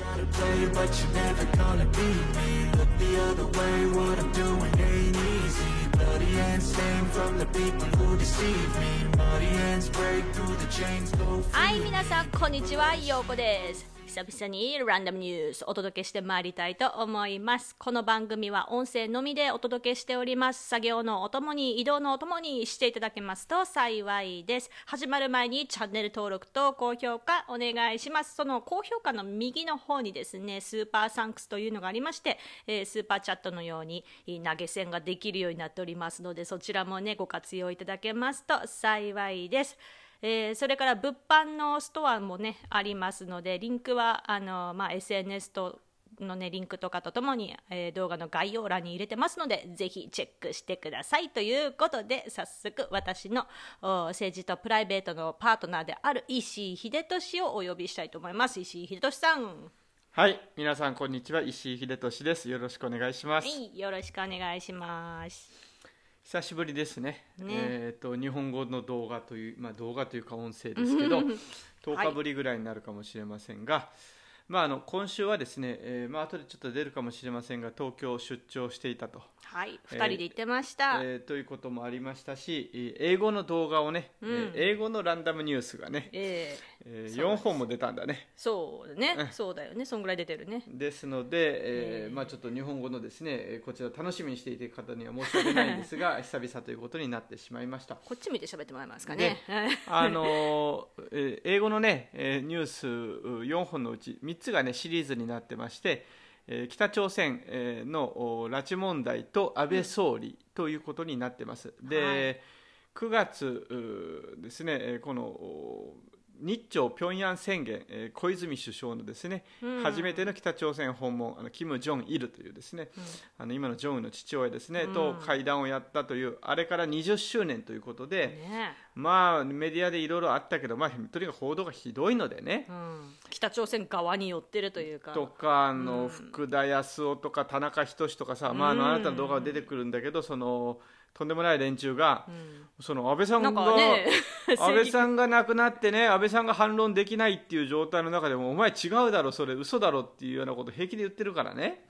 trying to play, but you're never gonna beat me Look the other way, what I'm doing ain't easy Bloody hands stained from the people who deceive me Muddy hands break through the chains, go free はい、皆さん、こんにちは、ようこです久々にランダムニュースお届けしてまいりたいと思いますこの番組は音声のみでお届けしております作業のお供に移動のお供にしていただけますと幸いです始まる前にチャンネル登録と高評価お願いしますその高評価の右の方にですねスーパーサンクスというのがありまして、えスーパーチャットのように投げ銭ができるようになっておりますのでそちらもねご活用いただけますと幸いですえー、それから物販のストアもねありますのでリンクはあの、まあ、SNS とのねリンクとかとともに、えー、動画の概要欄に入れてますのでぜひチェックしてくださいということで早速私の政治とプライベートのパートナーである石井秀俊をお呼びしたいと思います石井秀俊さんはい皆さんこんにちは石井秀俊ですよろしくお願いします、はい、よろしくお願いします久しぶりですね。ねえっ、ー、と日本語の動画というまあ動画というか音声ですけど、10 日ぶりぐらいになるかもしれませんが、はい、まああの今週はですね、えー、まあ後でちょっと出るかもしれませんが東京出張していたと。はい、二人で行ってました、えー、ということもありましたし、英語の動画をね、うん、英語のランダムニュースがね、えー、えー、4本も出たんだねそうね、うん、そうだよねそんぐらい出てるねですので、えー、えー、まあ、ちょっと日本語のですねこちら楽しみにしている方には申し訳ないんですが 久々ということになってしまいましたこっち見て喋ってもらえますかね、ね、あのー、え英語のねニュース4本のうち3つがねシリーズになってまして北朝鮮の拉致問題と安倍総理ということになってます、うん、で、はい、9月ですねこの日朝平壌宣言、えー、小泉首相のですね、うん、初めての北朝鮮訪問あのキム・ジョン・イルというですね、うん、あの今のジョンウンの父親ですね、うん、と会談をやったというあれから20周年ということで、ね、まあメディアでいろいろあったけど、まあ、とにかく報道がひどいのでね、北朝鮮側に寄ってるというか。とかあの、福田康夫とか田中仁とかさ、まあ、あのあなたの動画が出てくるんだけどその。とんでもない連中が、その安倍さんが、ね、安倍さんが亡くなってね安倍さんが反論できないっていう状態の中でもお前違うだろそれ嘘だろっていうようなことを平気で言ってるからね、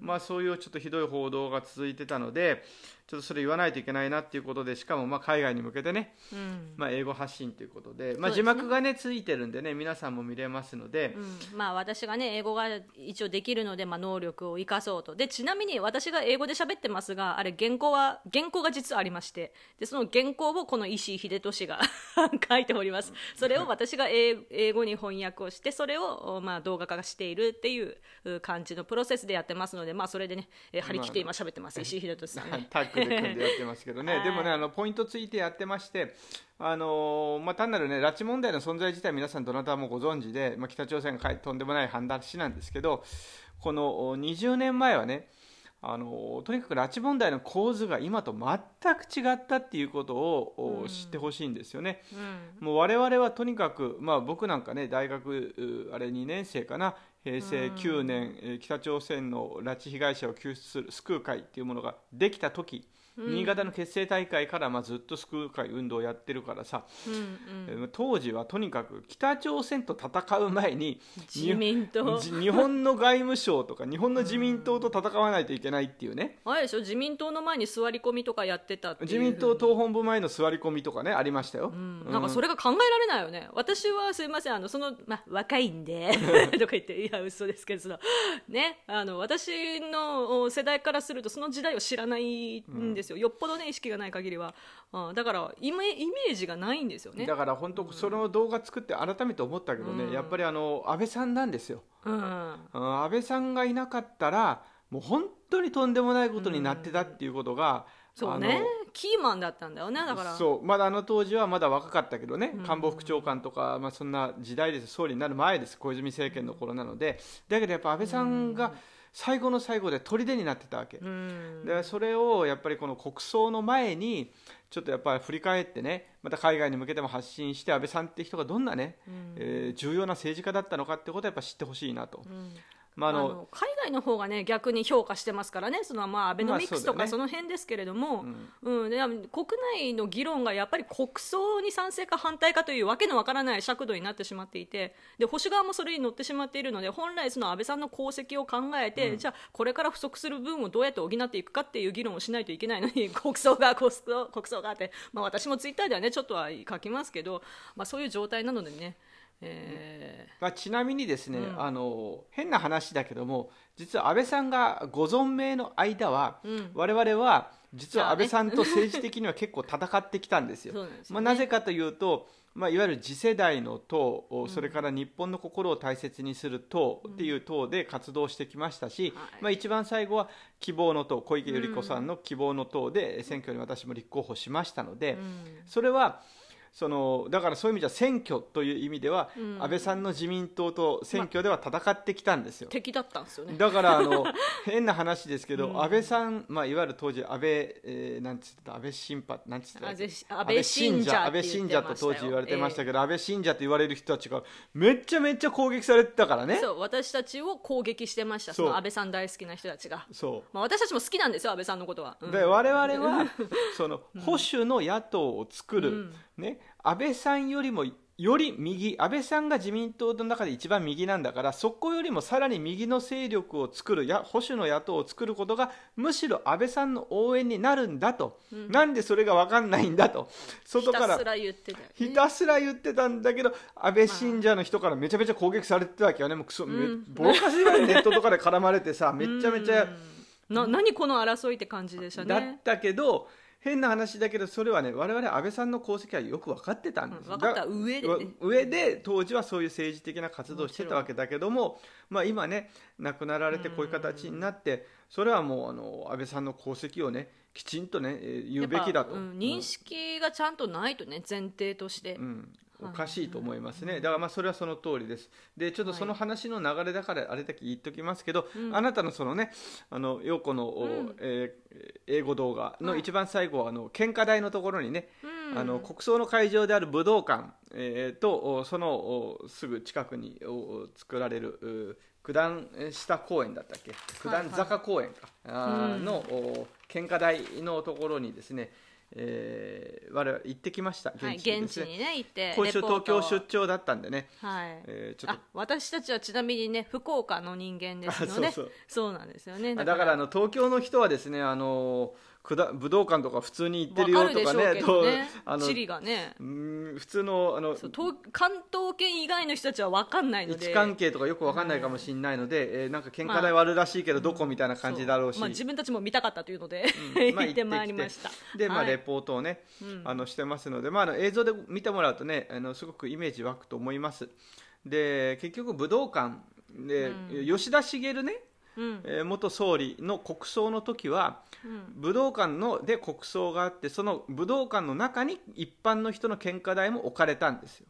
まあそういうちょっとひどい報道が続いてたのでちょっとそれ言わないといけないなっていうことでしかもま海外に向けてね、うん、ま英語発信ということで、まあ、字幕がね、ついてるんでね皆さんも見れますので、うん、まあ、私がね英語が一応できるので、まあ、能力を生かそうとでちなみに私が英語で喋ってますがあれ原稿は原稿が実はありましてでその原稿をこの石井秀俊が 書いておりますそれを私が英語に翻訳をしてそれをま動画化しているっていう感じのプロセスでやってますので、まあ、それでね張り切って今喋ってます、まあ、石井秀俊さん、ね。で組んでやってますけどね、はい、でもねあのポイントついてやってましてあのー、まあ、単なる、ね、拉致問題の存在自体皆さんどなたもご存知で、まあ、北朝鮮がとんでもない判断しなんですけどこの20年前はねあのとにかく拉致問題の構図が今と全く違ったっていうことを、うん、知ってほしいんですよね。うん、もう我々はとにかく、まあ、僕なんかね大学あれ2年生かな平成9年、うん、北朝鮮の拉致被害者を救出する救う会というものができた時新潟の結成大会からまずっと救う会運動をやってるからさ、うんうん、当時はとにかく北朝鮮と戦う前に自民党日本の外務省とか日本の自民党と戦わないといけないっていうね、うん、あれでしょ自民党の前に座り込みとかやってたって自民党党本部前の座り込みとかねありましたよ、うん、なんかそれが考えられないよね私はすいませんあのその、ま、若いんで とか言っていや嘘ですけどそのねあの私の世代からするとその時代を知らないんです、うんですよよっぽどね意識がない限りはん、だからイメイメージがないんですよねだから本当その動画作って改めて思ったけどね、うん、やっぱりあの安倍さんなんですよ、うん、安倍さんがいなかったらもう本当にとんでもないことになってたっていうことが、うん、そうねキーマンだったんだよねだからそうまだあの当時はまだ若かったけどね、官房副長官とか、まあ、そんな時代です総理になる前です小泉政権の頃なのでだけどやっぱ安倍さんが、うん最後の最後で砦になってたわけ、でそれをやっぱりこの国葬の前にちょっとやっぱり振り返ってねまた海外に向けても発信して安倍さんって人がどんなね、えー、重要な政治家だったのかってことはやっぱ知ってほしいなと、まあ、あのあの海外の方がね逆に評価してますからねそのまあアベノミクスとかその辺ですけれども、まあうね、うんうん、国内の議論がやっぱり国葬に賛成か反対かというわけのわからない尺度になってしまっていてで保守側もそれに乗ってしまっているので本来その安倍さんの功績を考えて、うん、じゃあこれから不足する分をどうやって補っていくかっていう議論をしないといけないのに 国葬が国葬国葬があって、まあ、私もツイッターではねちょっとは書きますけど、まあ、そういう状態なのでね。えーまあ、ちなみにですね、うん、あの変な話だけども実は安倍さんがご存命の間は、うん、我々は実は安倍さんと政治的には結構戦ってきたんですよ。なね、まあ、なぜかというと、まあ、いわゆる次世代の党、うん、それから日本の心を大切にする党っていう党で活動してきましたし、うん、まあ、一番最後は希望の党小池百合子さんの希望の党で選挙に私も立候補しましたので、それは。そのだからそういう意味じゃ選挙という意味では、うん、安倍さんの自民党と選挙では戦ってきたんですよ。ま敵だったんですよねだからあの 変な話ですけど、うん、安倍さん、まあ、いわゆる当時安倍、えー、なんつった安倍新派なんつった安倍信者安倍信者と当時言われてましたけど、えー、安倍信者と言われる人たちがめっちゃめっちゃ攻撃されてたからねそう私たちを攻撃してましたその安倍さん大好きな人たちがそう、まあ、私たちも好きなんですよ安倍さんのことは。うん、で我々はその保守の野党を作る、うんね、安倍さんよりもより右、安倍さんが自民党の中で一番右なんだから、そこよりもさらに右の勢力を作る、や保守の野党を作ることが、むしろ安倍さんの応援になるんだと、うん、なんでそれが分かんないんだと、外から、ひたすら言ってた、ね,、んだけど、安倍信者の人からめちゃめちゃ攻撃されてたわけよね、もうクソ、うん、ボネットとかで絡まれてさ、めちゃめちゃ。な何この争いって感じでしたね。だったけど変な話だけどそれはね我々安倍さんの功績はよく分かってたんです、うん、分かった上で、ね、上で当時はそういう政治的な活動をしてたわけだけども、まあ、今ね亡くなられてこういう形になって、それはもうあの安倍さんの功績をねきちんとね言うべきだと、うん、認識がちゃんとないとね前提として、うん、おかしいと思いますね、だからまあそれはその通りですでちょっとその話の流れだからあれだけ言っときますけど、はい、あなたのそのねあの洋子の、うん、えー、英語動画の一番最後、はあの献花台のところにね、うん、あの国葬の会場である武道館、えー、とそのすぐ近くに作られる九段下公園だったっけ九段坂公園か、はいはい、の、うん、献花台のところにですね、えー、我々行ってきました現地,、はい、現地にね、行って今週東京出張だったんでね、はいえー、ちょっと私たちはちなみにね福岡の人間ですのでそうそうなんですよねだからあの東京の人はですねあのーくだ武道館とか普通に行ってるよとかね、あの地理がね普通のあの東関東圏以外の人たちは分かんないので位置関係とかよく分かんないかもしれないので、うん、えー、なんか喧嘩台はあるらしいけど、どこみたいな感じだろうし、まあ、自分たちも見たかったというので、うん、まあ、行ってまいりましたで、まあ、レポートをね、はい、あのしてますので、まあ、あの映像で見てもらうとねあのすごくイメージ湧くと思いますで結局武道館で、うん、吉田茂ねえ元総理の国葬の時は、武道館ので国葬があってその武道館の中に一般の人の献花台も置かれたんですよ、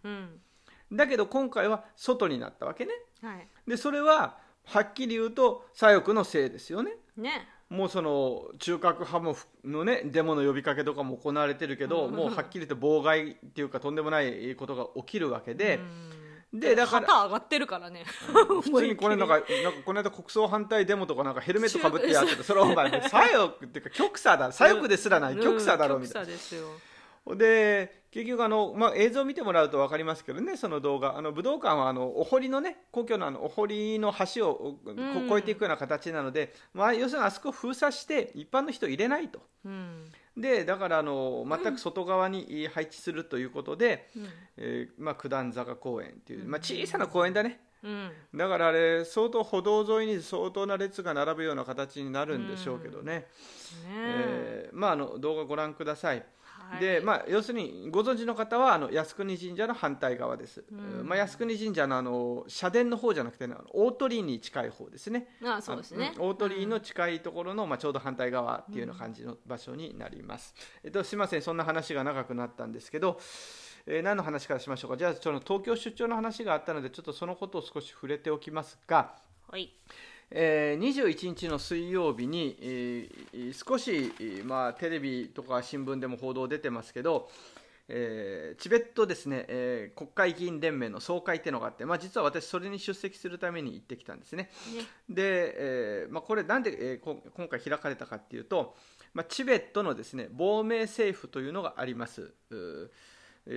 だけど今回は外になったわけね、はい、でそれははっきり言うと左翼のせいですよねねもうその中核派ものねデモの呼びかけとかも行われてるけど、もうはっきり言って妨害っていうかとんでもないことが起きるわけで。でだから旗上がってるからね 普通にこれなんかなんかこの間国葬反対デモとかなんかヘルメットかぶってやっててそれはお前左翼っていうか極左だ左翼ですらない、極左だろみたいな、うん、極左ですよで結局あの、まあ、映像を見てもらうと分かりますけどねその動画あの武道館はあのお堀のね故郷のあのお堀の橋を、越えていくような形なので、まあ、要するにあそこを封鎖して一般の人入れないと。うんでだからあの全く外側に配置するということで、うん、えー、まあ、九段坂公園っていう、まあ、小さな公園だね、うん、だからあれ相当歩道沿いに相当な列が並ぶような形になるんでしょうけどねうん、ねえー、まあ、あの動画ご覧ください。でまあ、要するにご存知の方はあの靖国神社の反対側です、うん、まあ、靖国神社のあの社殿の方じゃなくて、ね、大鳥居に近い方ですねあそうですね、大鳥居の近いところの、まあ、ちょうど反対側っていうような感じの場所になります、うん、えっと、すいませんそんな話が長くなったんですけど、えー、何の話からしましょうかじゃあその東京出張の話があったのでちょっとそのことを少し触れておきますがはいえ21日の水曜日に、少し、まあ、テレビとか新聞でも報道出てますけど、えー、チベットですね、えー、国会議員連盟の総会っていうのがあって、まあ、実は私、それに出席するために行ってきたんですね。で、えーまあ、これ、なんで、えー、今回開かれたかっていうと、まあ、チベットのですね亡命政府というのがあります。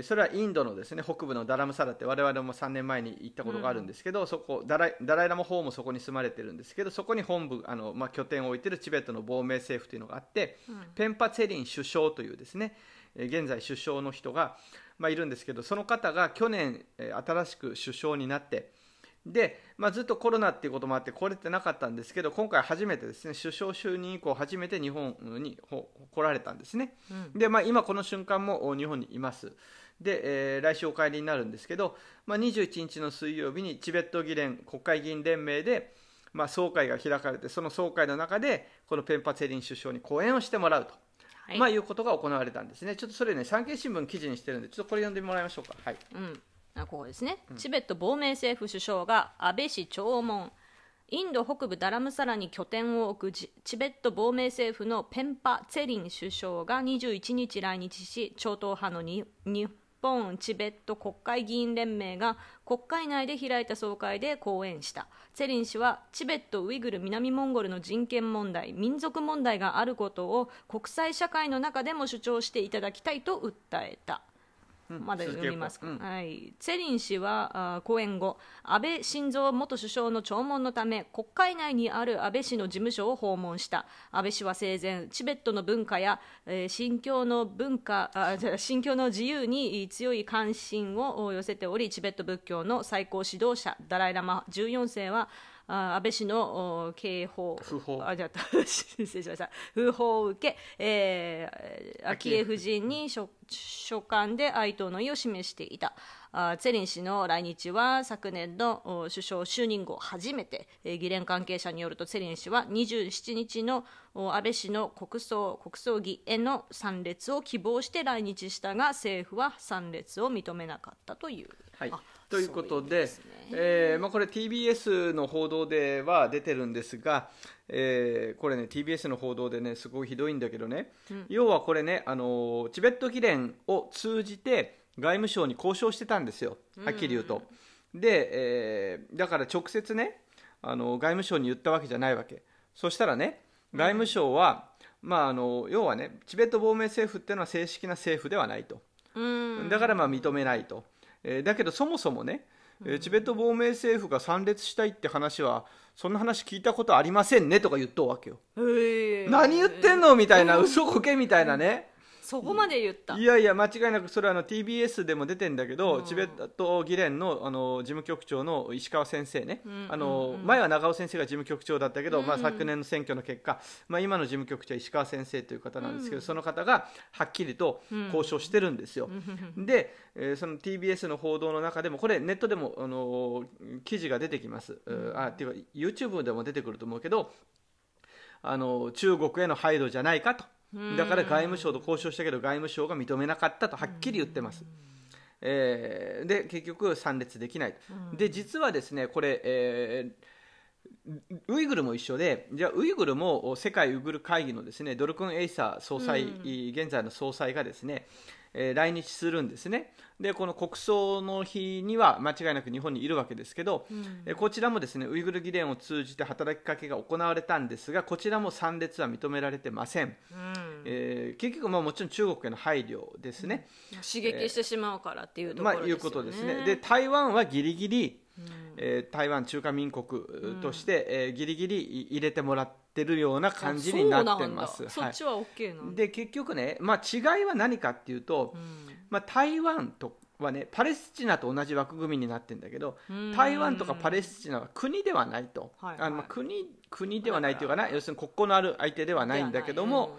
それはインドのですね北部のダラムサラって我々も3年前に行ったことがあるんですけど、うん、そこダライダライラマ法もそこに住まれてるんですけどそこに本部あの、まあ、拠点を置いてるチベットの亡命政府というのがあって、うん、ペンパツェリン首相というですね現在首相の人が、まあ、いるんですけどその方が去年新しく首相になってで、まあ、ずっとコロナっていうこともあって来れてなかったんですけど今回初めてですね首相就任以降初めて日本に来られたんですね、うん、で、まあ、今この瞬間も日本にいますで、えー、来週お帰りになるんですけど、まあ、21日の水曜日にチベット議連国会議員連盟で、まあ、総会が開かれてその総会の中でこのペンパツェリン首相に講演をしてもらうと、はいまあ、いうことが行われたんですねちょっとそれね産経新聞記事にしてるんでちょっとこれ読んでもらいましょうかはい、うんあこですね、チベット亡命政府首相が安倍氏弔問インド北部ダラムサラに拠点を置くチベット亡命政府のペンパ・ツェリン首相が21日来日し超党派の日本チベット国会議員連盟が国会内で開いた総会で講演したツェリン氏はチベットウイグル南モンゴルの人権問題民族問題があることを国際社会の中でも主張していただきたいと訴えたまだ読みますか、はい、ェリン氏はあ講演後安倍晋三元首相の弔問のため国会内にある安倍氏の事務所を訪問した安倍氏は生前チベットの文化や、えー、新教の文化あ新教の自由に強い関心を寄せておりチベット仏教の最高指導者ダライ・ラマ14世は安倍氏の警法あじゃ 失礼しました不法を受け、えー、昭恵夫人に書書簡で哀悼の意を示していたあゼリン氏の来日は昨年の首相就任後初めて、えー、議連関係者によるとゼリン氏は27日の安倍氏の国葬国葬儀への参列を希望して来日したが政府は参列を認めなかったという。はい、あということで、ね、えー、まあ、これ TBS の報道では出てるんですが、えー、これね TBS の報道でねすごいひどいんだけどね、うん、要はこれねあのチベット議連を通じて外務省に交渉してたんですよはっきり言うと。うん、で、えー、だから直接ねあの外務省に言ったわけじゃないわけそしたらね外務省は、うん、まあ、あの要はねチベット亡命政府っていうのは正式な政府ではないと、だからまあ認めないと。えだけどそもそもね、えチベット亡命政府が参列したいって話はそんな話聞いたことありませんねとか言っとうわけよ、何言ってんのみたいな嘘こけみたいなね、そこまで言ったいやいや間違いなくそれはあの TBS でも出てんだけど、うん、チベット議連のあの事務局長の石川先生ね、うんうんうん、あの前は長尾先生が事務局長だったけど、うんうん、まあ、昨年の選挙の結果、まあ、今の事務局長は石川先生という方なんですけど、うん、その方がはっきりと交渉してるんですよ、うん、で、えー、その TBS の報道の中でもこれネットでもあの記事が出てきます、あっていうか YouTube でも出てくると思うけどあの中国への配慮じゃないかと。だから外務省と交渉したけど外務省が認めなかったとはっきり言ってます。えー、で結局参列できない、で実はですねこれ、えー、ウイグルも一緒でじゃあウイグルも世界ウイグル会議のですねドルクン・エイサー総裁、うん、現在の総裁がですね、えー、来日するんですね。でこの国葬の日には間違いなく日本にいるわけですけど、うん、えこちらもですねウイグル議連を通じて働きかけが行われたんですがこちらも参列は認められてません、うん、えー、結局まあもちろん中国への配慮ですね、うん、刺激してしまうからっていうところですね、まあ、いうことですねで台湾はギリギリ、うん、えー、台湾中華民国として、うん、えー、ギリギリ入れてもらっってるような感じになってます。そっちは OK な、はで結局ね、まあ、違いは何かっていうと、うん、まあ、台湾とはねパレスチナと同じ枠組みになってるんだけど台湾とかパレスチナは国ではないと、はいはい、あの国国ではないというかな要するに国交のある相手ではないんだけども、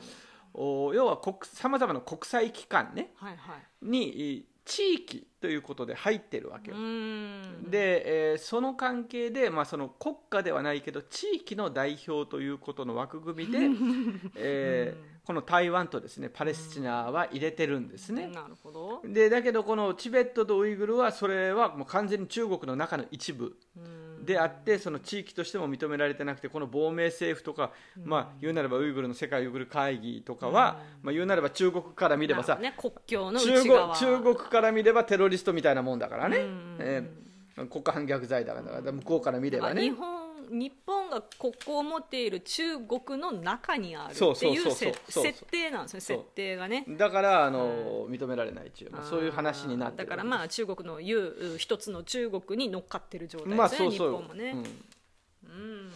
うん、お要はさまざまな国際機関ね、はいはい、に地域ということで入ってるわけで、えー、その関係で、まあ、その国家ではないけど地域の代表ということの枠組みで、えー、この台湾とですねパレスチナは入れてるんですね。なるほどでだけどこのチベットとウイグルはそれはもう完全に中国の中の一部。であってその地域としても認められてなくてこの亡命政府とか、まあ、言うなればウイグルの世界ウイグル会議とかは、まあ、言うなれば中国から見ればさ、ね、国境の中国から見ればテロリストみたいなもんだからね、えー、国家反逆罪だから向こうから見ればね。日本日本が国交を持っている中国の中にあるっていう設定なんですね設定がねだからあの、認められない中あ、そういう話になってだからまあ中国の言う一つの中国に乗っかってる状態ですね、まあ、そうそう日本もね、うん、うん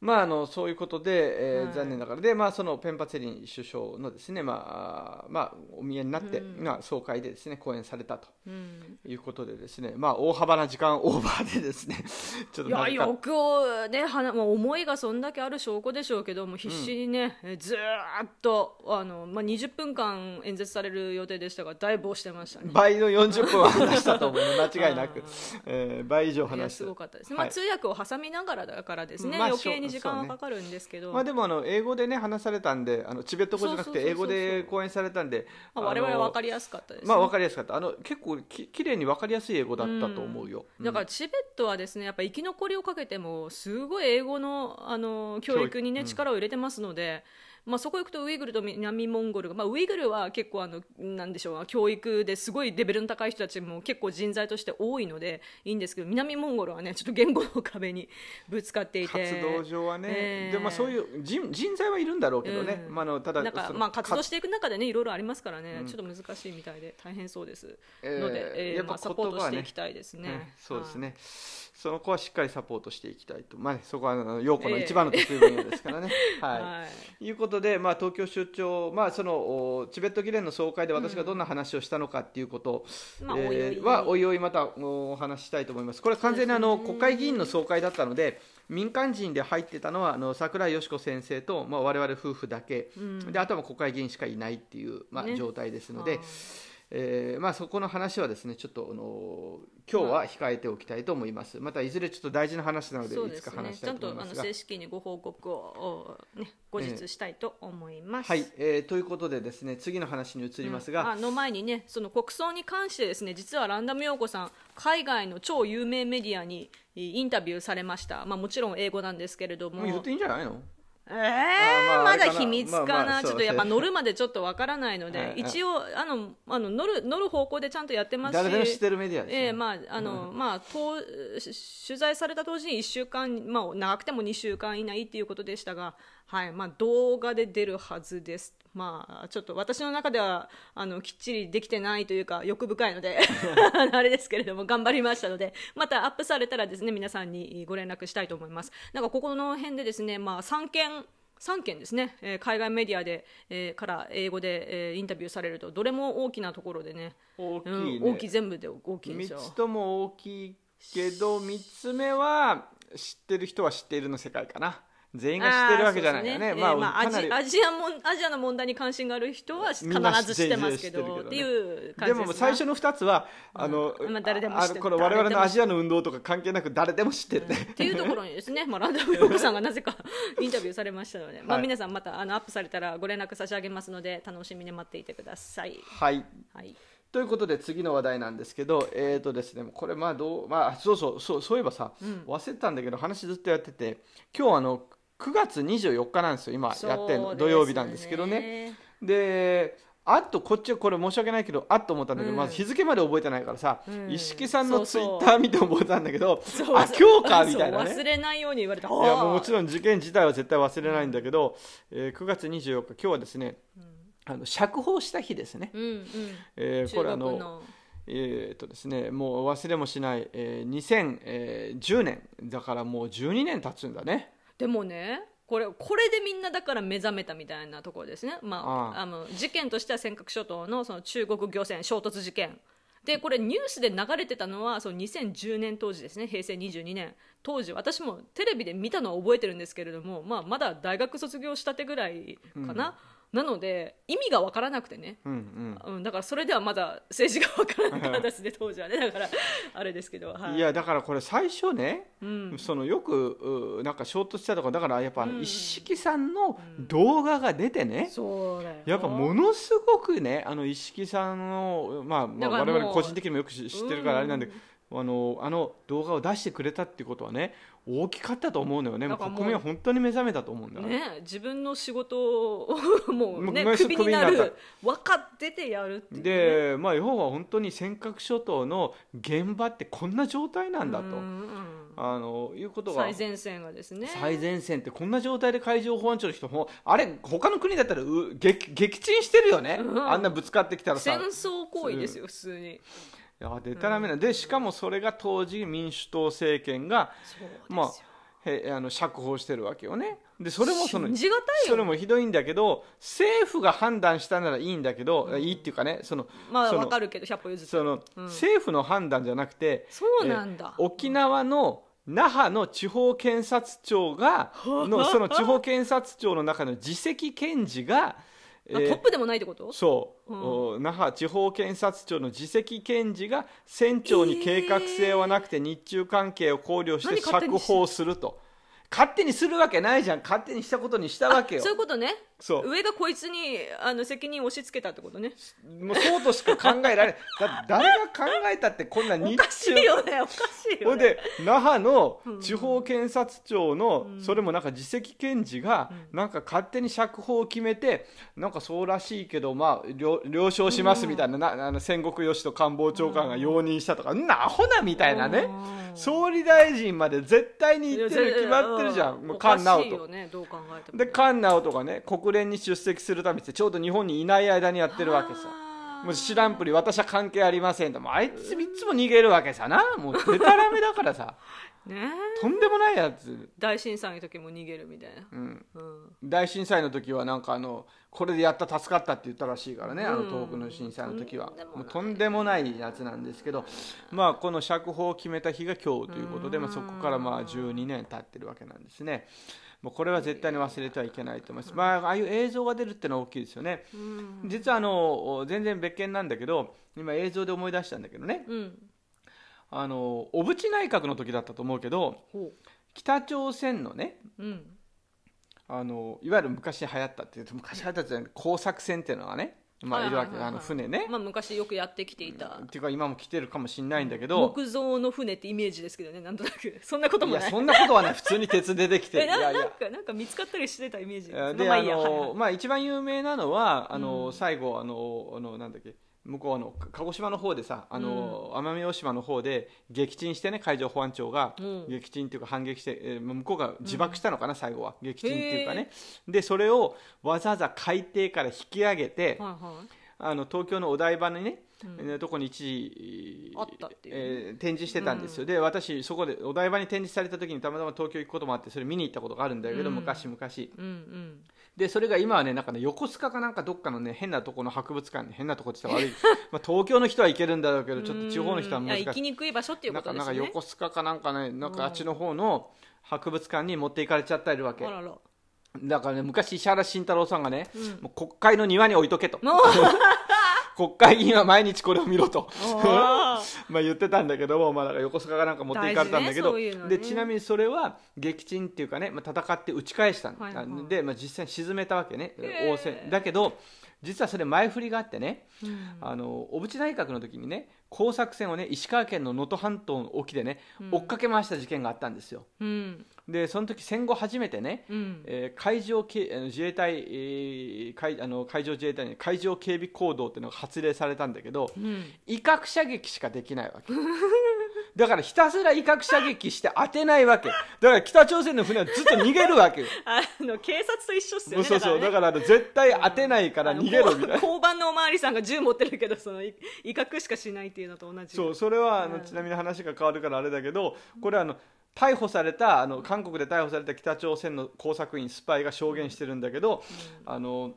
まあ、あのそういうことで、えー、はい、残念ながらで、まあ、そのペンパツェリン首相のですね、まあまあ、お見えになって、うん、まあ、総会でですね講演されたということでですね、うん、まあ、大幅な時間オーバーでですね ちょっといやよくを、ね、はなもう思いがそんだけある証拠でしょうけども必死にね、うん、ずっとあの、まあ、20分間演説される予定でしたがだいぶしてましたね倍の40分話したと思う間違いなく、えー、倍以上話したすまあ、通訳を挟みながらだからですね、まあ、余計に時間はかかるんですけど、ね、まあ、でもあの英語でね話されたんであのチベット語じゃなくて英語で講演されたんでわれわれは分かりやすかったです、ね、まあ、分かりやすかったあの結構ききれいに分かりやすい英語だったと思うよ、うん、だからチベットはですねやっぱ生き残りをかけてもすごい英語のあの教育にね力を入れてますので、まあ、そこ行くとウイグルと南モンゴルが、まあ、ウイグルは結構あのなんでしょう教育ですごいレベルの高い人たちも結構人材として多いのでいいんですけど南モンゴルはねちょっと言語の壁にぶつかっていて活動上はね、えー、でまあ、そういう人人材はいるんだろうけどね、うん、まあ、のただなんかまあ、活動していく中でねいろいろありますからね、うん、ちょっと難しいみたいで大変そうです、えので、えー、やっぱ、ね、サポートしていきたいですね。ねそうですね、はいその子はしっかりサポートしていきたいと、まあ、そこは陽子の一番の得意分野ですからね。えー、はい、はい、いうことで、まあ、東京出張、まあ、そのチベット議連の総会で私がどんな話をしたのかっていうこと、えはおいおいまたお話したいと思います。これ完全にあの、ね、国会議員の総会だったので民間人で入ってたのはあの井よし子先生と、まあ、我々夫婦だけ、うん、であとは国会議員しかいないっていう、まあ、状態ですので。えー、まあ、そこの話はですねちょっとあの今日は控えておきたいと思います、またいずれちょっと大事な話なのでいつか話したいと思います、ね、ちゃんとあの正式にご報告を、ね、後日したいと思います、えー、はい、えー、ということでですね次の話に移りますが、うん、あの前にねその国葬に関してですね実はランダム陽子さん海外の超有名メディアにインタビューされました、まあ、もちろん英語なんですけれども言っていいんじゃないのええまだ秘密かな、まあまあ、ちょっとやっぱ乗るまでちょっとわからないので、一応あのあの乗る乗る方向でちゃんとやってますし、誰でも知ってるメディアです、ね、えー、まああの、まあ当取材された当時に一週間まあ長くても二週間以内っていうことでしたが、はいまあ、動画で出るはずです。まあ、ちょっと私の中ではあのきっちりできてないというか欲深いので あれですけれども頑張りましたのでまたアップされたらですね皆さんにご連絡したいと思います。なんかここの辺でですね、まあ、3件3件ですね、えー、海外メディアで、えー、から英語で、えー、インタビューされるとどれも大きなところでね大きい、ねうん、大きい全部で大きいで3つとも大きいけど3つ目は知ってる人は知っているの世界かな全員が知ってるわけじゃないよね、ねえー、まあ、まあ、アジアもアジアの問題に関心がある人は必ず知ってますけど、ね、っていう感じでも最初の二つはあの、うん、まあ、誰でも知ってるこの我々のアジアの運動とか関係なく誰でも知ってる、ねうん、っていうところにですね、まあ、ランダムヨークさんがなぜか インタビューされましたので、まあ、皆さんまたあのアップされたらご連絡差し上げますので楽しみに待っていてください。はい、はいということで次の話題なんですけど、えーとですね、これまあどう、まあ、そうそうそうそういえばさ、うん、忘れてたんだけど話ずっとやってて今日あの9月24日なんですよ今やってんの、ね、土曜日なんですけどねであとこっちこれ申し訳ないけどあっと思ったんだけど、うん、まず日付まで覚えてないからさ、うん、石木さんのツイッター見て覚えたんだけどそうそうあ今日かみたいな、ね、忘れないように言われたいやもちろん事件自体は絶対忘れないんだけど、うん、えー、9月24日今日はですね、あの釈放した日ですね、うんうん、えー、これあのえーとですね、もう忘れもしない、えー、2010年だからもう12年経つんだね。でもねこれこれでみんなだから目覚めたみたいなところですね、まあ、あの事件としては尖閣諸島のその中国漁船衝突事件でこれニュースで流れてたのはその2010年当時ですね平成22年当時私もテレビで見たのは覚えてるんですけれども、まあ、まだ大学卒業したてぐらいかな。うんなので意味が分からなくてね、うんうん、うん、だからそれではまだ政治が分からなかったですね当時はねだからあれですけど、はい、いやだからこれ最初ね、うん、そのよくなんか衝突したとかだからやっぱ、一色さんの動画が出てね、やっぱものすごくねあの一色さんの、まあ、まあ我々個人的にもよく知ってるからあれなんで。あのあの動画を出してくれたっていうことはね大きかったと思うのよね国民は本当に目覚めたと思うんだね自分の仕事を もうねクになる分かっててやるって、ね、でまあ要は本当に尖閣諸島の現場ってこんな状態なんだと。あのいうことが最前線がですね最前線ってこんな状態で海上保安庁の人もあれ他の国だったらう撃撃沈してるよね、うん、あんなぶつかってきたらさ戦争行為ですよ、普通にやでたらめな、うん、でしかもそれが当時民主党政権がまあへあの釈放してるわけよねでそれもそのそれもひどいんだけど政府が判断したならいいんだけど、うん、いいっていうかねそのまあわかるけど1 0歩譲ってその、うん、政府の判断じゃなくてそうなんだ、沖縄の那覇の地方検察庁が のその地方検察庁の中の自席検事がえー、トップでもないってことそう、うん、那覇地方検察庁の次席検事が船長に計画性はなくて日中関係を考慮して釈放すると、えー、勝手にするわけないじゃん勝手にしたことにしたわけよそういうことねそう上がこいつにあの責任を押し付けたってことねもうそうとしか考えられだ誰が考えたってこんな日中おかしいよねおかしいよねほいで那覇の地方検察庁の、うん、それもなんか自責検事が、うん、なんか勝手に釈放を決めてなんかそうらしいけどまあ了承しますみたいなうん、なあの戦国義人官房長官が容認したとか、うん、なアホなみたいなね、総理大臣まで絶対に言ってる決まってるじゃん、もう菅直人、どう考えで菅直人がね国連に出席するためちょうど日本にいない間にやってるわけさもう知らんぷり私は関係ありませんともあいついつも逃げるわけさなもうでたらめだからさ ねとんでもないやつ大震災の時も逃げるみたいな、うんうん、大震災の時はなんかあのこれでやった助かったって言ったらしいからね、あの東北の震災の時は、もうとんでもないやつなんですけど、まあ、この釈放を決めた日が今日ということで、まあ、そこからまあ12年経ってるわけなんですね。もうこれは絶対に忘れてはいけないと思います、まあ、ああいう映像が出るってのは大きいですよね、うん、実はあの全然別件なんだけど今映像で思い出したんだけどね、うん、あの小渕内閣の時だったと思うけど北朝鮮のね、うん、あのいわゆる昔流行ったっていうと昔流行ったじゃない工作船っていうのはねまあ、いるわけ、あの船ね、まあ、昔よくやってきていた、っていうか今も来てるかもしれないんだけど木造の船ってイメージですけどねなんとなく そんなこともないいやそんなことはね普通に鉄でできてる いやいやなんかなんか見つかったりしてたイメージで、まあ、あの、いはまあ、一番有名なのはあの、最後あのあのなんだっけ向こうの鹿児島の方でさあの、奄美大島の方で撃沈してね海上保安庁が、撃沈というか反撃して、向こうが自爆したのかな、最後は撃沈っていうかねでそれをわざわざ海底から引き上げて、あの東京のお台場にね、うん、こに一時えー、展示してたんですよ、うん、で私そこでお台場に展示された時にたまたま東京行くこともあってそれ見に行ったことがあるんだけど、うん、昔々、うんうんでそれが今はねなんかね横須賀かなんかどっかのね変なとこの博物館、変なとこって言ったら 悪いまあ東京の人は行けるんだろうけどちょっと地方の人は難しい行きにくい場所っていうことですねなんか横須賀かなんかねなんかあっちの方の博物館に持っていかれちゃったりるわけ、ららだからね昔石原慎太郎さんがね、うん、もう国会の庭に置いとけと。国会議員は毎日これを見ろと まあ言ってたんだけども、まあ、か横須賀がなんか持っていかれたんだけど、ねううね、でちなみにそれは撃沈っていうかね、まあ、戦って打ち返したん、はいはい、で、まあ、実際に沈めたわけね、え戦だけど実はそれ前振りがあってね、うん、あの小渕内閣の時にね工作船をね石川県の能登半島の沖でね、うん、追っかけ回した事件があったんですよ、うん、でその時戦後初めてね、うん、えー、海上自衛隊、えー、海あの海上自衛隊に海上警備行動っていうのが発令されたんだけど、威嚇射撃しかできないわけ だからひたすら威嚇射撃して当てないわけだから北朝鮮の船はずっと逃げるわけよあの警察と一緒っすよねそうそうだから、ね,、から絶対当てないから逃げるみたいな交番のおまわりさんが銃持ってるけどその威嚇しかしないっていうのと同じそうそれはあの、ちなみに話が変わるからあれだけどこれはあの逮捕されたあの韓国で逮捕された北朝鮮の工作員スパイが証言してるんだけど、うん、あの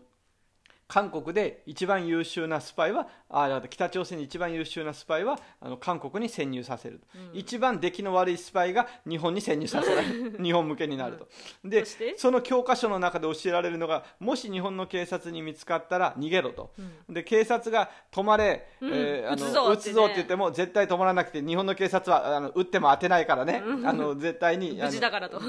韓国で一番優秀なスパイはあだ北朝鮮で一番優秀なスパイはあの韓国に潜入させる、うん、一番出来の悪いスパイが日本に潜入させられる日本向けになると、うん、でその教科書の中で教えられるのがもし日本の警察に見つかったら逃げろと、うん、で警察が止まれ、えー、あの撃つぞって言っても絶対止まらなくて日本の警察はあの撃っても当てないからね、あの絶対に無事だからと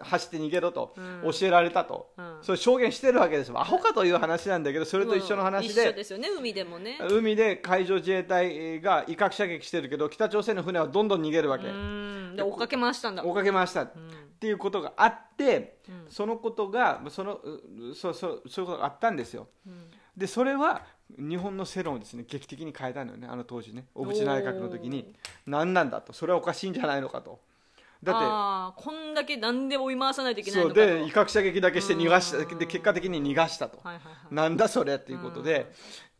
走って逃げろと、教えられたと、それ証言してるわけですアホかという話なんだけどそれと一緒の話で、一緒ですよね海でもね海海で海上自衛隊が威嚇射撃してるけど北朝鮮の船はどんどん逃げるわけで追っかけ回したんだ追っかけ回した、っていうことがあって、うん、そのことがそのそそそういうことがあったんですよ、うん、でそれは日本の世論をですね劇的に変えたのよねあの当時ね小渕内閣の時に何なんだとそれはおかしいんじゃないのかと。だってこんだけ何でも追い回さないといけないので威嚇射撃だけして逃がしたで結果的に逃がしたと、はいはいはい、なんだそれっていうことで、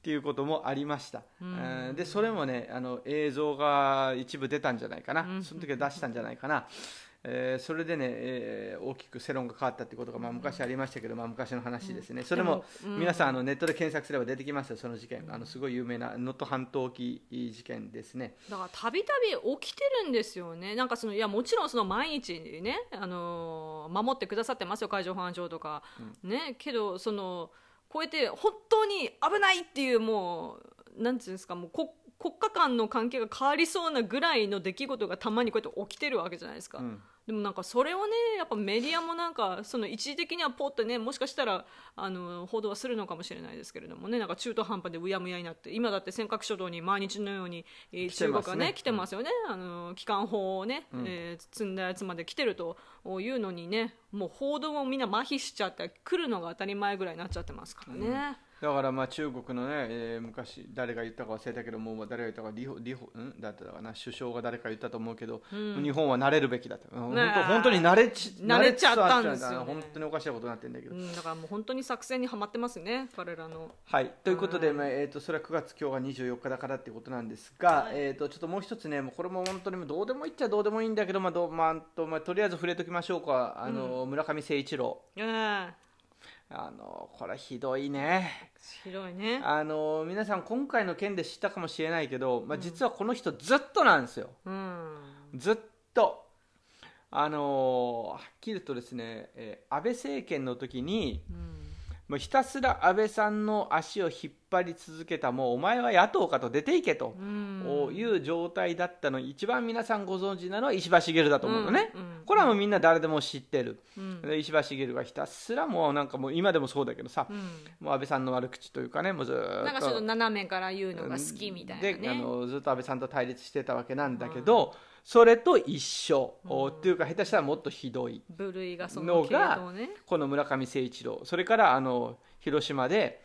っていうこともありました、うん、でそれもねあの映像が一部出たんじゃないかな、うん、その時は出したんじゃないかな、えー、それでね、えー、大きく世論が変わったってことが、まあ、昔ありましたけど、まあ、昔の話ですね、うん、それも、うん、皆さんあのネットで検索すれば出てきますよその事件あのすごい有名な能登半島沖事件ですねだからたびたび起きてるんですよねなんかそのいやもちろんその毎日ね、あのー、守ってくださってますよ海上保安庁とか、ねけどそのて本当に危ないっていうもうてうんですかもう国国家間の関係が変わりそうなぐらいの出来事がたまにこうやって起きてるわけじゃないですか。うんでもなんかそれをねやっぱメディアもなんかその一時的にはポッとねもしかしたらあの報道はするのかもしれないですけれどもねなんか中途半端でうやむやになって今だって尖閣諸島に毎日のように、中国がね来てますよね、あの機関砲をね、うん、えー、積んだやつまで来てるというのにねもう報道もみんな麻痺しちゃって来るのが当たり前ぐらいになっちゃってますからね。うんだからまあ中国のね、えー、昔誰が言ったか忘れたけどもう誰が言ったかリホリホんだったかな首相が誰か言ったと思うけど、うん、日本は慣れるべきだと、ね、本当本当に慣れち慣れちゃったんですよ、ね、本当におかしなことになってるんだけど、うん、だからもう本当に作戦にはまってますね彼らのはいということで、まあえーと、それは9月今日が24日だからっていうことなんですが、はい、えっと、ちょっともう一つねもうこれも本当にどうでもいいっちゃどうでもいいんだけど、まあどまあとまあ、とりあえず触れときましょうかあの、うん、村上誠一郎、うんあのこれひどいねひどいねあの皆さん今回の件で知ったかもしれないけど、まあ、実はこの人ずっとなんですよ、うん、ずっとあのはっきりとですね、えー、安倍政権の時に、うんもうひたすら安倍さんの足を引っ張り続けたもうお前は野党かと出ていけという状態だったのに一番皆さんご存知なのは石破茂だと思うのね、うんうん、これはもうみんな誰でも知ってる、うん、石破茂がひたすらもうなんかもう今でもそうだけどさ、うん、もう安倍さんの悪口というかねもうずっとなんかちょっと斜めから言うのが好きみたいな、ね、であのずっと安倍さんと対立してたわけなんだけど、うんそれと一緒、うん、っていうか下手したらもっとひどいのが、ね、この村上誠一郎それからあの広島で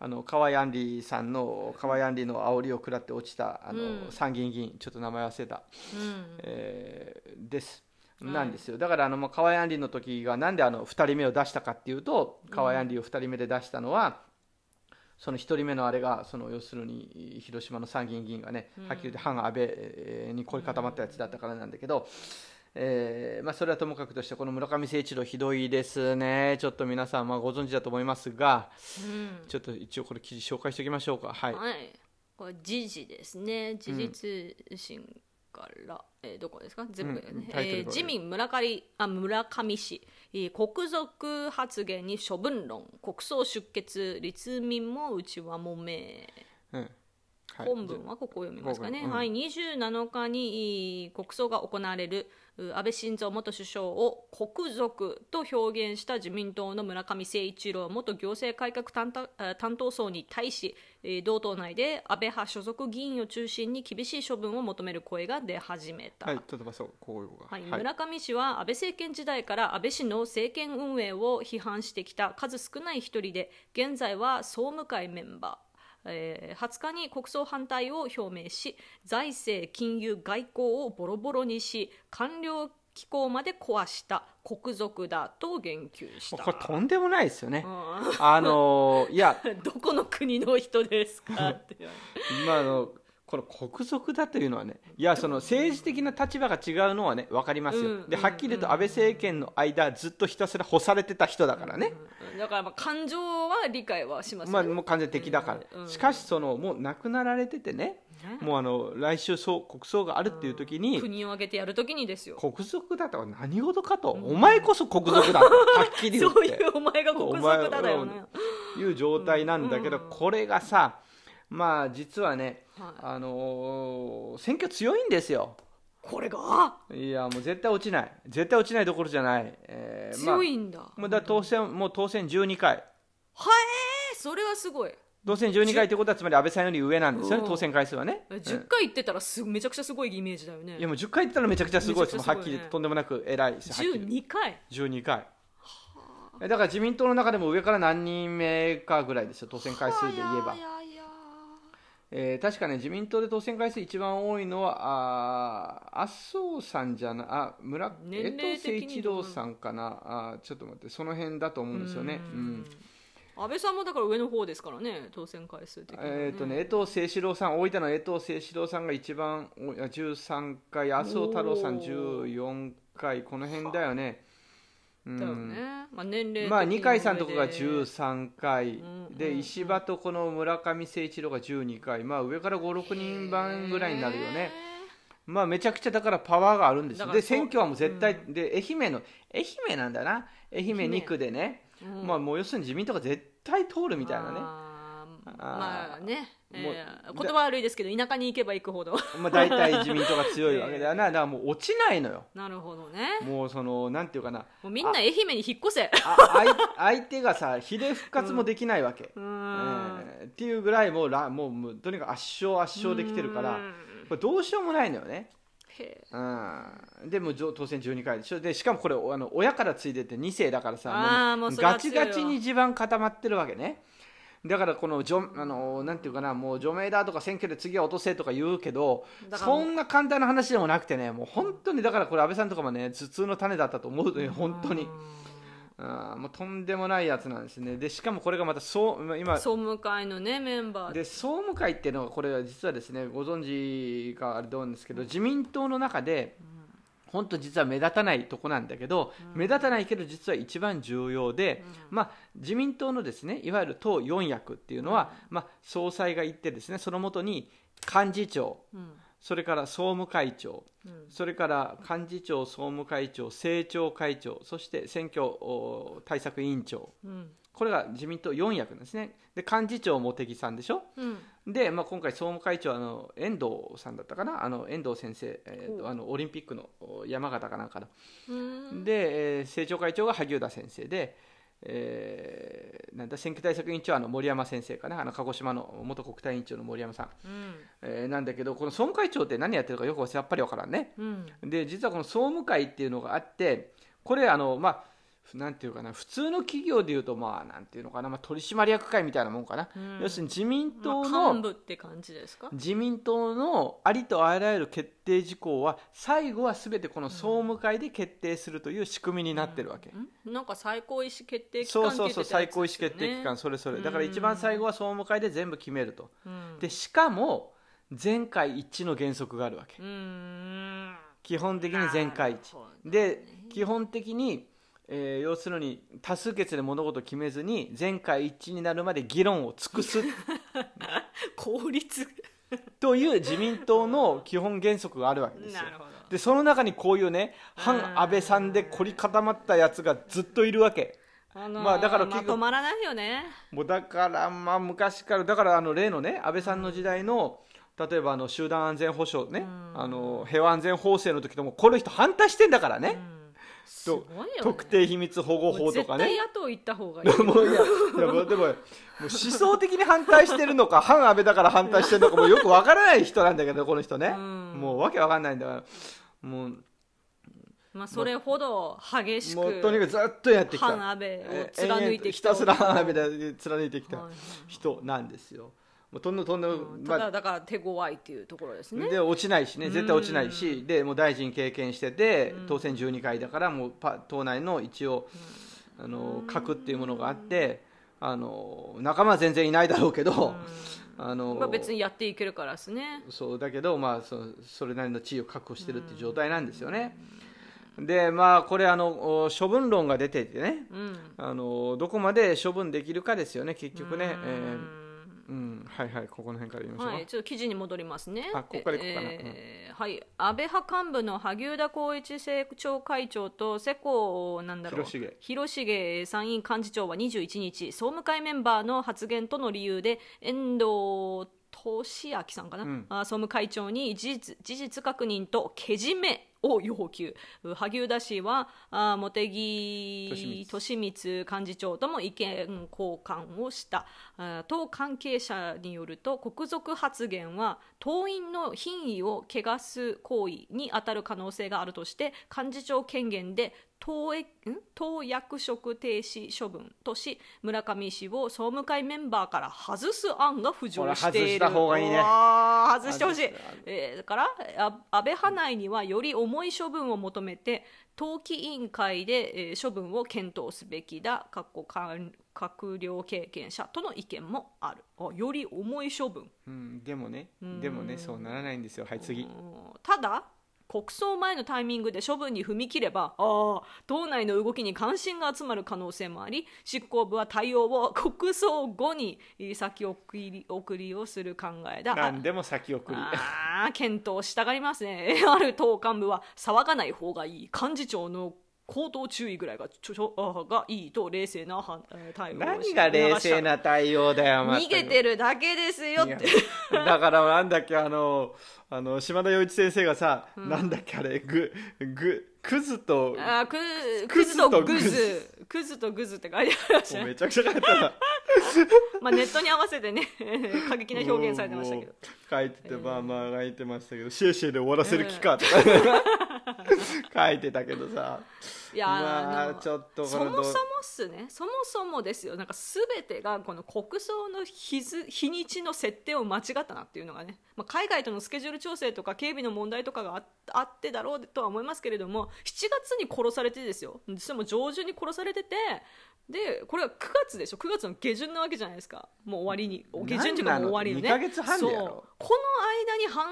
あの河井案里さんの河井案里の煽りを食らって落ちたあの、うん、参議院議員ちょっと名前忘れた、うん、えー、です。なんですよ、はい、だからあの、河井案里の時がなんであの2人目を出したかっていうと河井案里を2人目で出したのは、その1人目のあれがその要するに広島の参議院議員がね、はっきり言って反安倍に凝り固まったやつだったからなんだけど、えー、まあ、それはともかくとしてこの村上誠一郎ひどいですねちょっと皆さんまご存知だと思いますが、うん、ちょっと一応これ記事紹介しておきましょうか。はい、はい、これ時事ですね時事通信から、えー、どこですか全部ね、うん、えー、自民村上あ村上氏、えー、国賊発言に処分論国葬出決立民もうちはもめ、うん本文はここを読みますかね、はい、27日に国葬が行われる安倍晋三元首相を国賊と表現した自民党の村上誠一郎元行政改革担当層に対し同党内で安倍派所属議員を中心に厳しい処分を求める声が出始めた、はい、はい、村上氏は安倍政権時代から安倍氏の政権運営を批判してきた数少ない一人で現在は総務会メンバーえー、20日に国葬反対を表明し財政、金融、外交をボロボロにし官僚機構まで壊した国賊だと言及したこれとんでもないですよね、うん、あのいや どこの国の人ですかって まああのこの国賊だというのはね、いや、その政治的な立場が違うのはね、分かりますよ、うん、ではっきりと安倍政権の間、ずっとひたすら干されてた人だからね、うん、だからまあ感情は理解はします、ね、まあ、もう完全敵だから、しかしその、もう亡くなられててね、もうあの来週そう国葬があるっていう時に、国を挙げてやる時にですよ国賊だとは何事かと、お前こそ国賊だはっきり言って、そういうお前が国賊だだよね。いう状態なんだけど、これがさ、まあ実はね、はいあのー選挙強いんですよこれがいやもう絶対落ちない絶対落ちないどころじゃない、えー強いんだ、もうだ当選もう当選12回はえーそれはすごい当選12回ってことはつまり安倍さんより上なんですよね当選回数はね10回行ってたらすめちゃくちゃすごいイメージだよねいやもう10回言ってたらめちゃくちゃすごいですはっきり言ってとんでもなく偉いです12回12回だから自民党の中でも上から何人目かぐらいですよ当選回数で言えばややえー、確かね、自民党で当選回数一番多いのは、あ麻生さんじゃな、あ村江藤誠一郎さんかなあ、ちょっと待って、その辺だと思うんですよね。うんうん安倍さんもだから上の方ですからね、当選回数的に、ね、えっとね、江藤誠志郎さん、大分の江藤誠志郎さんが一番、13回、麻生太郎さん14回、この辺だよね。だよね、まあ、年齢まあ二階さんとかが13回、で石破とこの村上誠一郎が12回まあ上から56人番ぐらいになるよねまあめちゃくちゃだからパワーがあるんですよで選挙はもう絶対、うん、で愛媛の愛媛なんだな愛媛2区でね、うん、まあもう要するに自民党が絶対通るみたいなねまあね、えー、言葉悪いですけど田舎に行けば行くほど まあ大体自民党が強いわけだよな、だからもう落ちないのよなるほどねもうそのなんていうかなもうみんな愛媛に引っ越せあ 相手がさ比例復活もできないわけ、うん、えー、っていうぐらいもうらもうとにかく圧勝圧勝できてるからこれどうしようもないのよねうん、でも当選12回でしょでしかもこれあの親から継いでて2世だからさもうガチガチに地盤固まってるわけねだからこのじょあのなんていうかなもう除名だとか選挙で次は落とせとか言うけどそんな簡単な話でもなくてねもう本当にだからこれ安倍さんとかもね頭痛の種だったと思うと本当に。あもうとんでもないやつなんですねでしかもこれがまたそう今総務会のねメンバーで総務会っていうのはこれは実はですねご存知かあれどうんですけど自民党の中で、うん本当実は目立たないとこなんだけど、目立たないけど実は一番重要で、まあ、自民党のですねいわゆる党4役っていうのは、まあ、総裁が言ってですねそのもとに幹事長、それから総務会長、それから幹事長総務会長政調会長そして選挙対策委員長、これが自民党4役ですねで幹事長茂木さんでしょ、うん、で、まあ、今回総務会長あの遠藤さんだったかなあの遠藤先生、えー、とあのオリンピックの山形かなんかので、えー、政調会長が萩生田先生で、えー、なんだ選挙対策委員長はあの森山先生かなあの鹿児島の元国対委員長の森山さん、うん、えー、なんだけどこの総務会長って何やってるかよくやっぱり分からんね、うん、で実はこの総務会っていうのがあってこれあのまあなんていうかな普通の企業でいうとまあなんていうのかな、まあ、取締役会みたいなもんかな、うん、要するに自民党の、すあ、自民党のありとあらゆる決定事項は最後はすべてこの総務会で決定するという仕組みになってるわけ、うん、なんか最高意思決定機関、そうそうそう最高意思決定機関それそれだから一番最後は総務会で全部決めると、うん、でしかも全会一致の原則があるわけ基本的に全会一致、ね、で基本的にえー、要するに多数決で物事を決めずに全会一致になるまで議論を尽くす 効率という自民党の基本原則があるわけですよでその中にこういうね反安倍さんで凝り固まったやつがずっといるわけ、あのー、まあだからままらないよねもうだからまあ昔からだからあの例のね安倍さんの時代の、例えばあの集団安全保障ね、あの平和安全法制の時ともこの人反対してんだからね、と特定秘密保護法とかね絶対野党行った方がいい もういやでももう思想的に反対してるのか反安倍だから反対してるのかもうよくわからない人なんだけどこの人ね、うん、もうわけわかんないんだからもう。まあ、それほど激しくとにかくずっとやってきた半安倍を貫いてきたひたすら半安倍で貫いてきた人なんですよ。はいはいもうとんのとんの、うん、ただだから手強いっていうところですねで落ちないしね絶対落ちないし、でもう大臣経験してて当選12回だからもうパ党内の一応、あの核っていうものがあって、あの仲間は全然いないだろうけど、あのまあ、別にやっていけるからですねそうだけど、まあ、そそれなりの地位を確保してるっていう状態なんですよね、でまあ、これあの、処分論が出ていてね、あの、どこまで処分できるかですよね、結局ね。えーうん、はいはいここの辺から言いましょう、はい、ちょっと記事に戻りますねはい安倍派幹部の萩生田光一政調会長と世耕なんだろう広重参院幹事長は21日総務会メンバーの発言との理由で遠藤俊明さんかな、うん、総務会長に事実事実確認とけじめを要求萩生田氏はあ茂木敏光幹事長とも意見交換をした党関係者によると国賊発言は党員の品位を汚す行為に当たる可能性があるとして幹事長権限で党党役職停止処分とし村上氏を総務会メンバーから外す案が浮上している外しがいいね外してほしい、えー、だから安倍派内にはより重い処分を求めて党紀委員会で、えー、処分を検討すべきだか閣僚経験者との意見もあるあより重い処分、うん、でもねでもねそうならないんですよはい次ただ国葬前のタイミングで処分に踏み切ればあ党内の動きに関心が集まる可能性もあり執行部は対応を国葬後に先送り送りをする考えだ何でも先送りああ検討したがりますね ある党幹部は騒がない方がいい幹事長の口頭注意ぐらいがちょちょがいいと冷静な対応何が冷静な対応だよ、逃げてるだけですよってだからなんだっけあのあの島田洋一先生がさ、うん、なんだっけあれぐぐクズとあククズとグズクズとグズって書いてありました、めちゃくちゃ書いてたまあネットに合わせてね 過激な表現されてましたけど書いてて、まあまあ書いてましたけどシェーシェーで終わらせる気かとか、えー 書いてたけどさいや、まあ、ちょっとそもそもっすねそもそもですよなんか全てがこの国葬の日日にちの設定を間違ったなっていうのがね、まあ、海外とのスケジュール調整とか警備の問題とかがあってだろうとは思いますけれども7月に殺されてですよ実はもう上旬に殺されててでこれは9月でしょ9月の下旬なわけじゃないですかもう終わりに下旬というかもう終わりのねの半そうこの間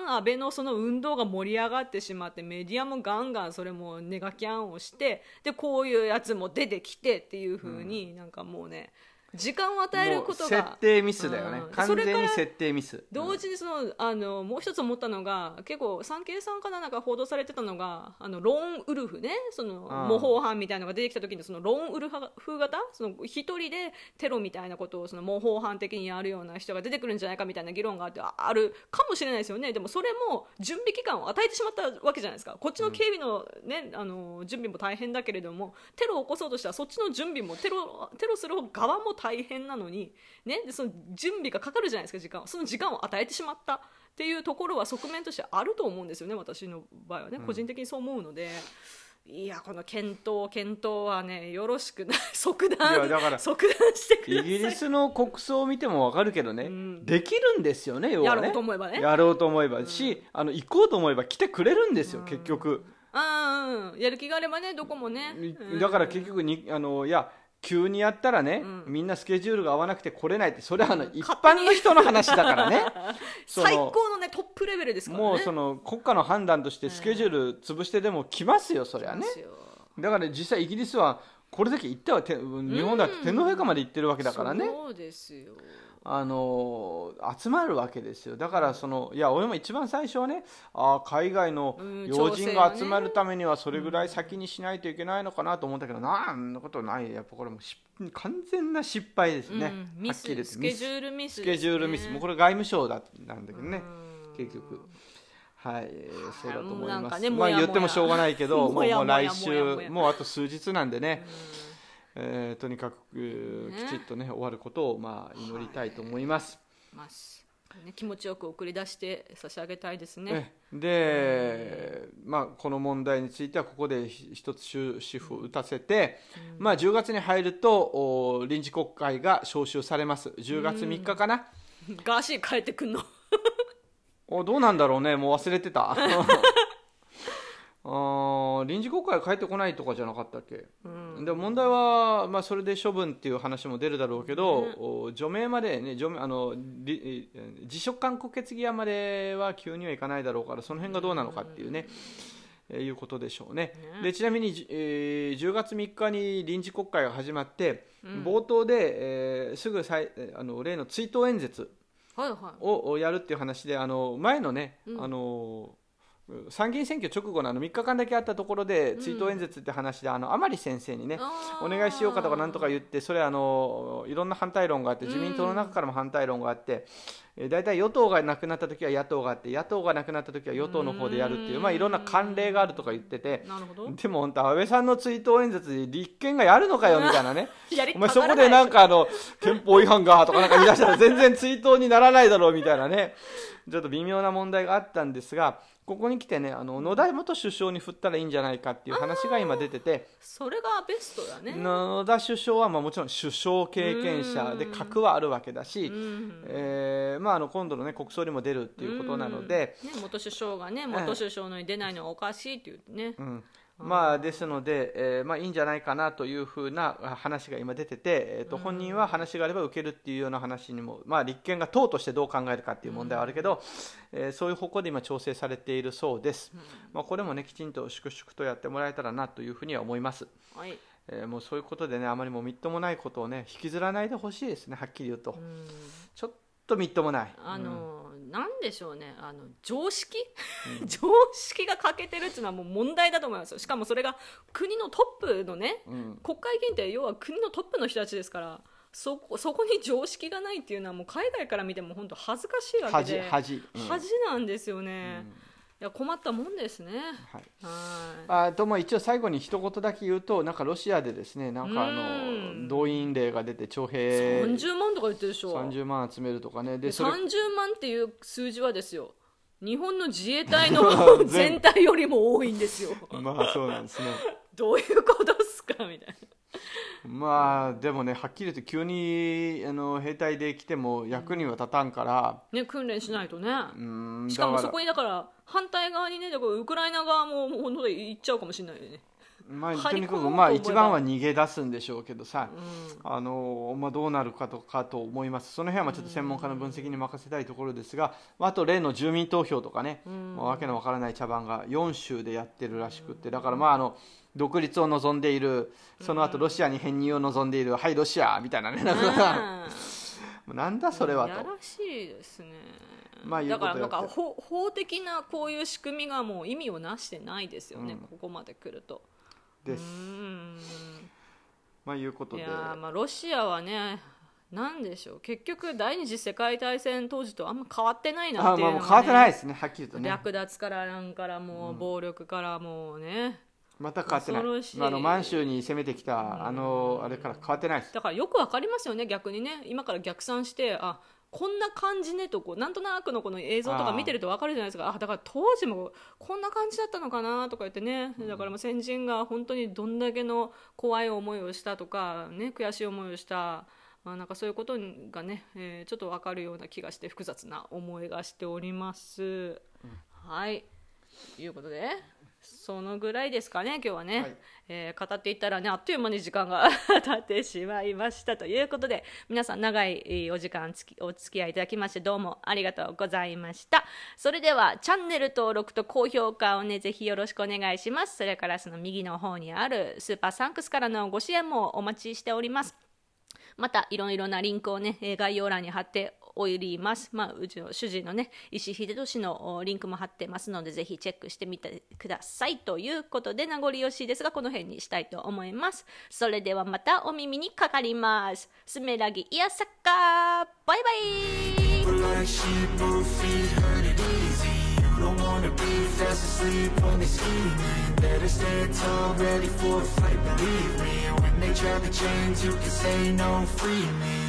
に反安倍のその運動が盛り上がってしまってメディアもガンガンそれもネガキャンをしてでこういうやつも出てきてっていうふうに、なんかもうね、時間を与えることが設定ミスだよね、うん、完全に設定ミス同時にその、うん、あのもう一つ思ったのが結構産経さんかなんか報道されてたのがあのローンウルフねその、模倣犯みたいなのが出てきた時にそのローンウルフ型その一人でテロみたいなことをその模倣犯的にやるような人が出てくるんじゃないかみたいな議論があってあるかもしれないですよねでもそれも準備期間を与えてしまったわけじゃないですかこっちの警備の,、ね、あの準備も大変だけれどもテロを起こそうとしたらそっちの準備もテロテロする側も大変大変なのに、ね、でその準備がかかるじゃないですか時間その時間を与えてしまったっていうところは側面としてあると思うんですよね私の場合はね、個人的にそう思うので。いやこの検討検討はねよろしくない 即断即断してくださいイギリスの国葬を見てもわかるけどね、うん、できるんですよね要はねやろうと思えばねやろうと思えば、うん、しあの行こうと思えば来てくれるんですよ、うん、結局うん、やる気があればねどこもね、だから結局にあのいや急にやったらね、うんみんなスケジュールが合わなくて来れないってそれはあの一般の人の話だからね 最高のねトップレベルですからねもうその国家の判断としてスケジュール潰してでも来ますよそりゃねだから実際イギリスはこれだけ行ってはて日本だって天皇陛下まで行ってるわけだからねそうですよあの集まるわけですよだからそのいや俺も一番最初はねあ海外の要人が集まるためにはそれぐらい先にしないといけないのかなと思ったけど、うん、なんのことないやっぱこれも完全な失敗ですね、うん、はっきりスケジュールミス、ね、スケジュールミスもうこれ外務省だなんだけどね結局。はい、そうだと思います。ね、まあ言ってもしょうがないけど、もう来週もうあと数日なんでね。えー、とにかくきちっとね、終わることをまあ祈りたいと思います。はいね、気持ちよく送り出して差し上げたいですね。で、まあ、この問題についてはここで一つ終止符を打たせて、うん、まあ、10月に入ると臨時国会が召集されます10月3日かな、ガーシー帰ってくんの おどうなんだろうねもう忘れてたあ臨時国会帰ってこないとかじゃなかったっけ、うん、で問題は、まあ、それで処分っていう話も出るだろうけど、ね、除名まで、ね、除名あの辞職勧告決議案までは急にはいかないだろうからその辺がどうなのかっていうね、うん、えいうことでしょうね、ね、でちなみに、えー、10月3日に臨時国会が始まって、うん、冒頭で、えー、すぐさいあの例の追悼演説をやるっていう話であの前のね、あの参議院選挙直後のあの3日間だけあったところで追悼演説って話で、うん、あの甘利先生にねお願いしようかとかなんとか言ってそれあのいろんな反対論があって自民党の中からも反対論があって、うん、大体与党がなくなった時は野党があって野党がなくなった時は与党の方でやるっていう、うまあ、いろんな慣例があるとか言っててでも本当安倍さんの追悼演説で立憲がやるのかよみたいなね お前そこでなんかあの憲法違反がとかなんか言い出したら全然追悼にならないだろうみたいなね。ちょっと微妙な問題があったんですがここに来てねあの野田元首相に振ったらいいんじゃないかっていう話が今出ててそれがベストだね野田首相はまあもちろん首相経験者で格はあるわけだし、えーまあ、あの今度の、ね、国葬にも出るっていうことなので、ね、元首相がね元首相のに出ないのはおかしいって言ってね、うんまあ、ですので、えーまあ、いいんじゃないかなというふうな話が今出てて、えー、と本人は話があれば受けるっていうような話にも、まあ、立憲が党としてどう考えるかっていう問題はあるけど、えー、そういう方向で今調整されているそうです、まあ、これもねきちんと粛々とやってもらえたらなというふうには思います、はい、えー、もうそういうことでねあまりもみっともないことをね引きずらないでほしいですねはっきり言うと、うちょっとみっともないあのーうんなんでしょうねあの常識、うん、常識が欠けてるっていうのはもう問題だと思いますよしかもそれが国のトップのね、うん、国会議員って要は国のトップの人たちですからそこそこに常識がないっていうのはもう海外から見ても本当恥ずかしいわけで恥恥,、うん、恥なんですよね。うんいや困ったもんですね。はい。はいあとまあ一応最後に一言だけ言うとなんかロシアでですねなんかあの動員令が出て徴兵三十万とか言ってるでしょ。三十万集めるとかねで三十万っていう数字はですよ。日本の自衛隊の 全体よりも多いんですよ。まあそうなんですね。どういうことっすかみたいな。まあでもねはっきり言って急にあの兵隊で来ても役には立たんから、ね、訓練しないとねうんしかもそこにだから反対側にねだからウクライナ側も本当で行っちゃうかもしれないよねまあ、とにかくまあ一番は逃げ出すんでしょうけどさ、うん、あのまあ、どうなるかとかと思いますその辺はちょっと専門家の分析に任せたいところですが、うん、あと例の住民投票とかね、うん、わけのわからない茶番が4州でやってるらしくてだからまああの独立を望んでいるその後ロシアに編入を望んでいる、はいロシアみたいなねなんか、なんだそれはと。やらしいですねまあ、だからなんか法的なこういう仕組みがもう意味をなしてないですよね、ここまで来ると。です。まあいうこといやまあロシアはねなんでしょう結局第二次世界大戦当時とあんま変わってないなっていうまあもう変わってないですねはっきりとね略奪からなんからもう、暴力からもうねまた変わってないいまああの満州に攻めてきたあのあれから変わってないですだからよくわかりますよね逆にね今から逆算してあこんな感じねとこうなんとなくのこの映像とか見てると分かるじゃないですかあだから当時もこんな感じだったのかなとか言ってね、うん、だからもう先人が本当にどんだけの怖い思いをしたとか、ね、悔しい思いをした。まあ、なんかそういうことがね、えー、ちょっと分かるような気がして複雑な思いがしております。うん、はいということでそのぐらいですかね今日はね、はい、えー、語っていったらねあっという間に時間が 経ってしまいましたということで皆さん長いお時間つきお付き合いいただきましてどうもありがとうございましたそれではチャンネル登録と高評価をねぜひよろしくお願いしますそれからその右の方にあるスーパーサンクスからのご支援もお待ちしておりますまたいろいろなリンクをね概要欄に貼っております。まあ、うちの主人のね、石秀俊のリンクも貼ってますので、ぜひチェックしてみてください。ということで、名残惜しいですが、この辺にしたいと思います。それではまたお耳にかかります。スメラギイヤサッカーバイバイ Don't wanna be fast asleep when they scheming Better stand tall, ready for a fight, believe me When they try to change, you can say no, free me